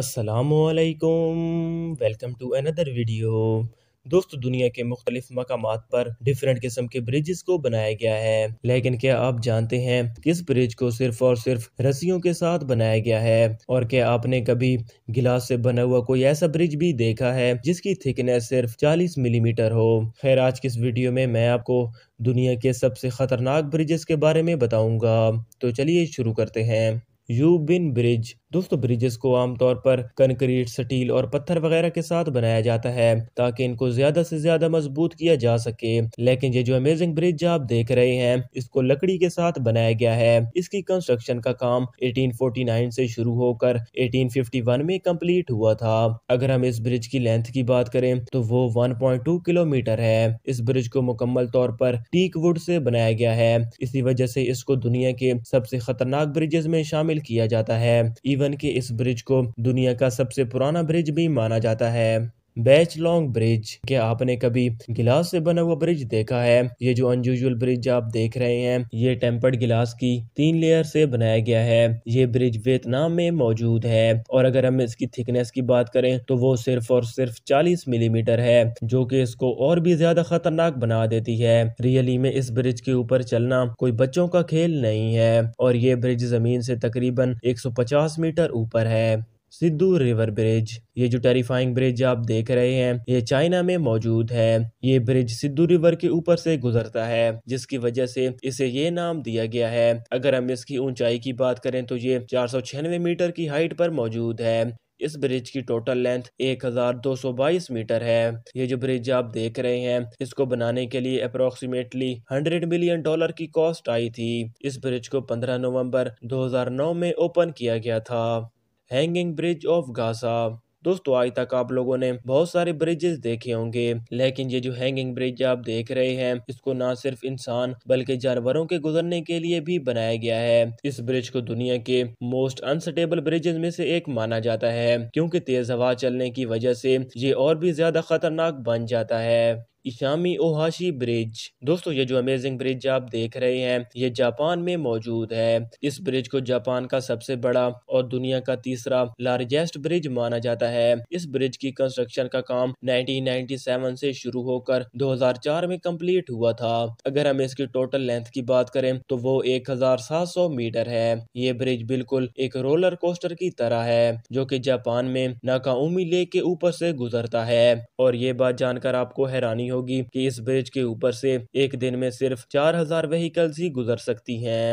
असलकुम welcome to another video दोस्तों दुनिया के मुख्तलिफ मकाम पर डिफरेंट किस्म के ब्रिजेस को बनाया गया है लेकिन क्या आप जानते हैं कि इस ब्रिज को सिर्फ और सिर्फ रस्सियों के साथ बनाया गया है और क्या आपने कभी गिलास से बना हुआ कोई ऐसा ब्रिज भी देखा है जिसकी थिकनेस सिर्फ 40 मिलीमीटर हो खैर आज किस इस वीडियो में मैं आपको दुनिया के सबसे खतरनाक ब्रिजेस के बारे में बताऊंगा तो चलिए शुरू करते हैं यूबिन ब्रिज दोस्तों ब्रिजेस को आमतौर पर कंक्रीट स्टील और पत्थर वगैरह के साथ बनाया जाता है ताकि इनको ज्यादा से ज्यादा मजबूत किया जा सके लेकिन ये जो अमेजिंग ब्रिज आप देख रहे हैं इसको लकड़ी के साथ बनाया गया है इसकी कंस्ट्रक्शन का काम 1849 से शुरू होकर 1851 में कम्प्लीट हुआ था अगर हम इस ब्रिज की लेंथ की बात करें तो वो वन किलोमीटर है इस ब्रिज को मुकम्मल तौर पर टीक वुड से बनाया गया है इसी वजह से इसको दुनिया के सबसे खतरनाक ब्रिजेस में शामिल शामिल किया जाता है इवन के इस ब्रिज को दुनिया का सबसे पुराना ब्रिज भी माना जाता है बैच लॉन्ग ब्रिज क्या आपने कभी गिलास से बना हुआ ब्रिज देखा है ये जो अनयूजल ब्रिज आप देख रहे हैं ये टेम्पर्ड गिलास की तीन लेयर से बनाया गया है ये ब्रिज वियतनाम में मौजूद है और अगर हम इसकी थिकनेस की बात करें तो वो सिर्फ और सिर्फ चालीस मिलीमीटर है जो की इसको और भी ज्यादा खतरनाक बना देती है रियली में इस ब्रिज के ऊपर चलना कोई बच्चों का खेल नहीं है और ये ब्रिज जमीन से तकरीबन पचास मीटर ऊपर है सिद्धू रिवर ब्रिज ये जो टेरिफाइंग ब्रिज आप देख रहे हैं ये चाइना में मौजूद है ये ब्रिज सिद्धू रिवर के ऊपर से गुजरता है जिसकी वजह से इसे ये नाम दिया गया है अगर हम इसकी ऊंचाई की बात करें तो ये चार मीटर की हाइट पर मौजूद है इस ब्रिज की टोटल लेंथ 1222 मीटर है ये जो ब्रिज आप देख रहे हैं इसको बनाने के लिए अप्रोक्सीमेटली 100 मिलियन डॉलर की कॉस्ट आई थी इस ब्रिज को 15 नवंबर 2009 में ओपन किया गया था हैंगिंग ब्रिज ऑफ गाजा दोस्तों आज तक आप लोगों ने बहुत सारे ब्रिजेस देखे होंगे लेकिन ये जो हैंगिंग ब्रिज आप देख रहे हैं इसको ना सिर्फ इंसान बल्कि जानवरों के गुजरने के लिए भी बनाया गया है इस ब्रिज को दुनिया के मोस्ट अनस्टेबल ब्रिजेस में से एक माना जाता है क्योंकि तेज हवा चलने की वजह से ये और भी ज्यादा खतरनाक बन जाता है इशामी ओहाशी ब्रिज दोस्तों ये जो अमेजिंग ब्रिज आप देख रहे हैं ये जापान में मौजूद है इस ब्रिज को जापान का सबसे बड़ा और दुनिया का तीसरा लार्जेस्ट ब्रिज माना जाता है इस ब्रिज की कंस्ट्रक्शन का काम 1997 से शुरू होकर 2004 में कंप्लीट हुआ था अगर हम इसकी टोटल लेंथ की बात करें तो वो एक मीटर है ये ब्रिज बिल्कुल एक रोलर कोस्टर की तरह है जो की जापान में नाकाउमी लेक के ऊपर से गुजरता है और ये बात जानकर आपको हैरानी हो होगी कि इस ब्रिज के ऊपर से एक दिन में सिर्फ चार हजार व्हीकल्स ही गुजर सकती हैं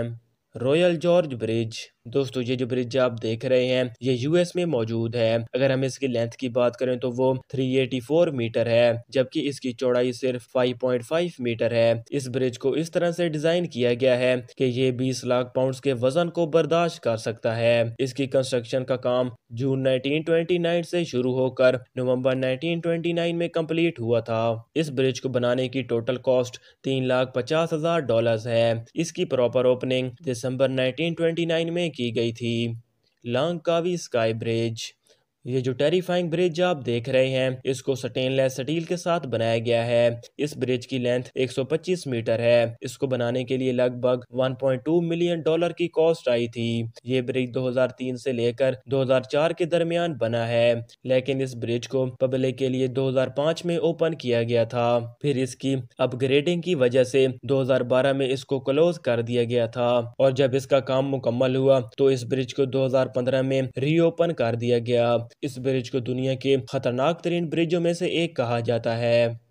रॉयल जॉर्ज ब्रिज दोस्तों ये जो ब्रिज आप देख रहे हैं ये यूएस में मौजूद है अगर हम इसकी लेंथ की बात करें तो वो 384 मीटर है जबकि इसकी चौड़ाई सिर्फ 5.5 मीटर है इस ब्रिज को इस तरह से डिजाइन किया गया है कि ये 20 लाख पाउंड्स के वजन को बर्दाश्त कर सकता है इसकी कंस्ट्रक्शन का काम जून 1929 से शुरू होकर नवम्बर नाइनटीन में कम्प्लीट हुआ था इस ब्रिज को बनाने की टोटल कॉस्ट तीन लाख पचास हजार डॉलर है इसकी प्रॉपर ओपनिंग दिसम्बर नाइनटीन में की गई थी लांकावी स्काई ब्रिज ये जो टेरिफाइंग ब्रिज आप देख रहे हैं इसको स्टेनलेस स्टील के साथ बनाया गया है इस ब्रिज की लेंथ 125 मीटर है इसको बनाने के लिए लगभग 1.2 मिलियन डॉलर की कॉस्ट आई थी ये ब्रिज 2003 से लेकर 2004 के दरमियान बना है लेकिन इस ब्रिज को पब्लिक के लिए 2005 में ओपन किया गया था फिर इसकी अपग्रेडिंग की वजह से दो में इसको क्लोज कर दिया गया था और जब इसका काम मुकम्मल हुआ तो इस ब्रिज को दो में रीओपन कर दिया गया इस ब्रिज को दुनिया के खतरनाक तरीन ब्रिजों में से एक कहा जाता है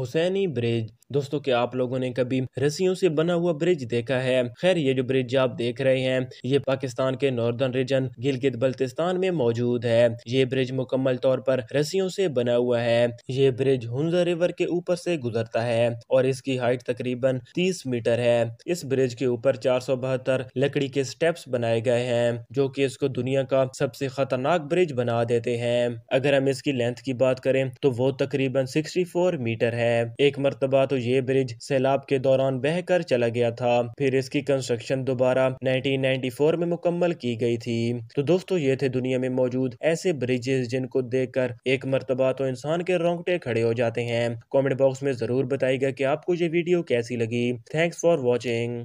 हुसैनी ब्रिज दोस्तों क्या आप लोगों ने कभी रस्सियों से बना हुआ ब्रिज देखा है खैर ये जो ब्रिज आप देख रहे हैं ये पाकिस्तान के नॉर्दर्न रीजन गिलगित बल्तिस्तान में मौजूद है ये ब्रिज मुकम्मल तौर पर रस्सियों से बना हुआ है ये ब्रिज हुंजा रिवर के ऊपर से गुजरता है और इसकी हाइट तकरीबन 30 मीटर है इस ब्रिज के ऊपर चार लकड़ी के स्टेप्स बनाए गए हैं जो की इसको दुनिया का सबसे खतरनाक ब्रिज बना देते हैं अगर हम इसकी लेंथ की बात करें तो वो तकरीबन सिक्सटी मीटर है है एक मरतबा तो ये ब्रिज सैलाब के दौरान बह कर चला गया था फिर इसकी कंस्ट्रक्शन दोबारा 1994 में मुकम्मल की गई थी तो दोस्तों ये थे दुनिया में मौजूद ऐसे ब्रिजेस जिनको देख कर एक मरतबा तो इंसान के रोंगटे खड़े हो जाते हैं कॉमेंट बॉक्स में जरूर बताएगा की आपको ये वीडियो कैसी लगी थैंक्स फॉर वॉचिंग